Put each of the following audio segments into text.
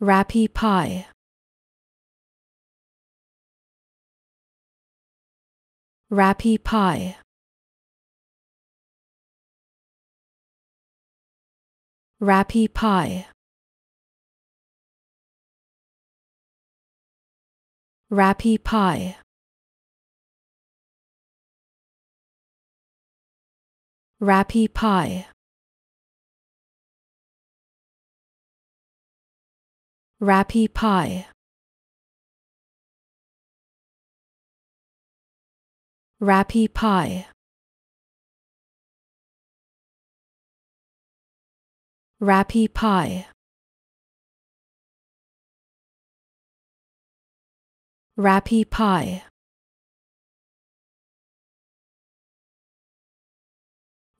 Rappy Pie Rappy Pie Rappy Pie Rappy Pie Rappy Pie Rappy pie. Rappy pie. Rappy pie. Rappy pie.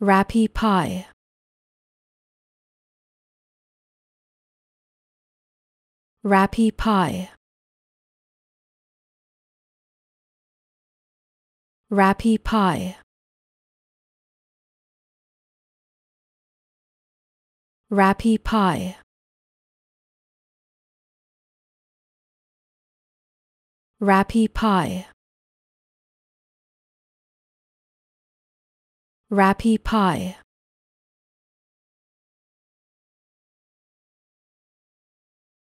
Rappy pie. Rappy pie. Rappy pie. Rappy pie. Rappy pie. Rappy pie.